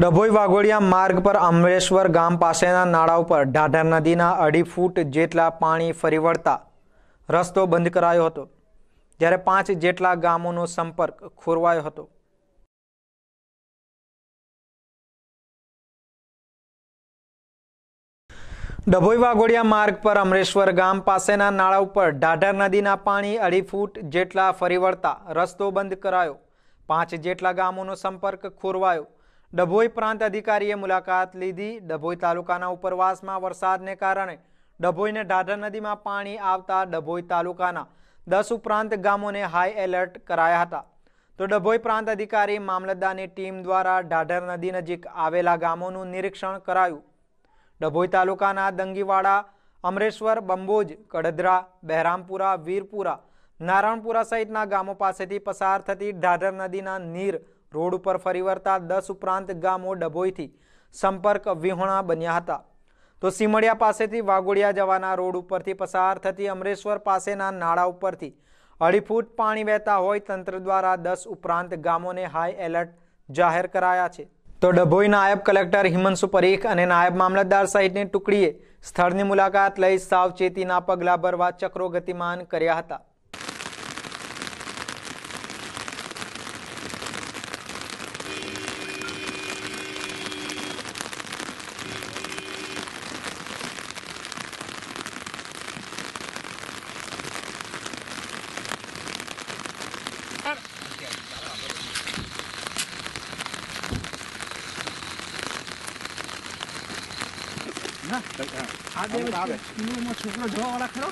ડભોઈ વાઘોડિયા માર્ગ પર અમરેશ્વર ગામ પાસેના નાળા ઉપર ઢાઢર નદીના અઢી ફૂટ જેટલા પાણી ફરી વળતા રસ્તો બંધ કરાયો હતો જ્યારે પાંચ જેટલા ગામોનો સંપર્ક ખોરવાયો હતો ડભોઈ વાઘોડિયા માર્ગ પર અમરેશ્વર ગામ પાસેના નાળા ઉપર ઢાઢર નદીના પાણી અઢી ફૂટ જેટલા ફરી વળતા રસ્તો બંધ કરાયો પાંચ જેટલા ગામોનો સંપર્ક ખોરવાયો ડભોઈ પ્રાંત અધિકારીએ મુલાકાત લીધી ડભોઈ તાલુકાના ઉપરવાસમાં વરસાદને કારણે ડભોઈને ઢાઢર નદીમાં પાણી આવતા ડભોઈ તાલુકાના દસ ઉપરાંત ગામોને હાઈ એલર્ટ કરાયા હતા તો ડભોઈ પ્રાંત અધિકારી મામલતદારની ટીમ દ્વારા ઢાઢર નદી નજીક આવેલા ગામોનું નિરીક્ષણ કરાયું ડભોઈ તાલુકાના દંગીવાડા અમરેશ્વર બંબોજ કડધરા બહેરામપુરા વીરપુરા નારાયણપુરા સહિતના ગામો પાસેથી પસાર થતી ઢાઢર નદીના નીર રોડ ઉપર ફરી વળતા દસ ઉપરાંત ગામો ડભોઈથી સંપર્ક વિહોણા બન્યા હતા તો સીમડિયા પાસેથી વાગોડિયા જવાના રોડ ઉપરથી પસાર થતી અમરેશ્વર પાસેના નાળા ઉપરથી અઢી ફૂટ પાણી વહેતા હોય તંત્ર દ્વારા દસ ઉપરાંત ગામોને હાઈ એલર્ટ જાહેર કરાયા છે તો ડભોઈ નાયબ કલેક્ટર હિમંશુ પરીખ અને નાયબ મામલતદાર સહિતની ટુકડીએ સ્થળની મુલાકાત લઈ સાવચેતીના પગલાં ભરવા ચક્રો ગતિમાન કર્યા હતા આ બે સ્કૂલોમાં છોકરો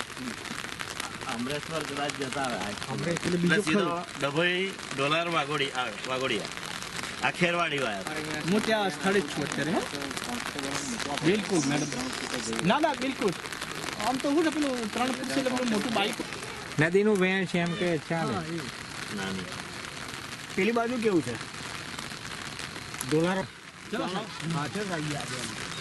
વેણ છે એમ કે ચાલે પેલી બાજુ કેવું છે ડોલાર ચલો પાછળ આવી ગયા